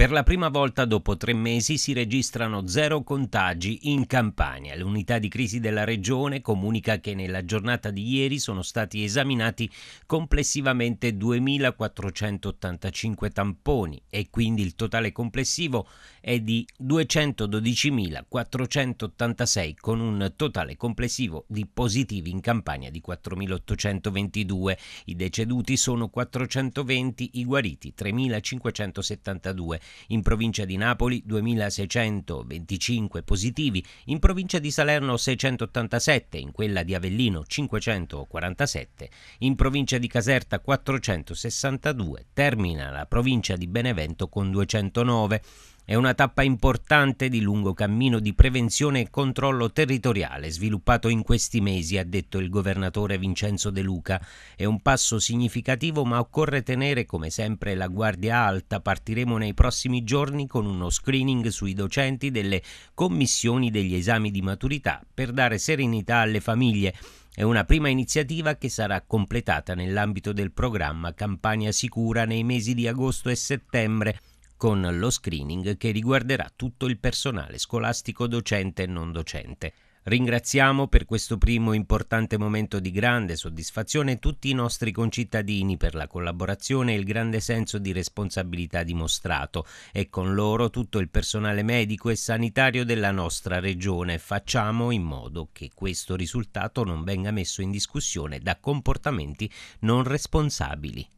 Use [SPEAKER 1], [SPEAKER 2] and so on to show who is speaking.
[SPEAKER 1] Per la prima volta dopo tre mesi si registrano zero contagi in Campania. L'unità di crisi della regione comunica che nella giornata di ieri sono stati esaminati complessivamente 2.485 tamponi e quindi il totale complessivo è di 212.486 con un totale complessivo di positivi in Campania di 4.822. I deceduti sono 420, i guariti 3.572 in provincia di Napoli 2625 positivi, in provincia di Salerno 687, in quella di Avellino 547, in provincia di Caserta 462, termina la provincia di Benevento con 209. È una tappa importante di lungo cammino di prevenzione e controllo territoriale sviluppato in questi mesi, ha detto il governatore Vincenzo De Luca. È un passo significativo ma occorre tenere come sempre la guardia alta. Partiremo nei prossimi giorni con uno screening sui docenti delle commissioni degli esami di maturità per dare serenità alle famiglie. È una prima iniziativa che sarà completata nell'ambito del programma Campania Sicura nei mesi di agosto e settembre con lo screening che riguarderà tutto il personale scolastico docente e non docente. Ringraziamo per questo primo importante momento di grande soddisfazione tutti i nostri concittadini per la collaborazione e il grande senso di responsabilità dimostrato e con loro tutto il personale medico e sanitario della nostra regione. Facciamo in modo che questo risultato non venga messo in discussione da comportamenti non responsabili.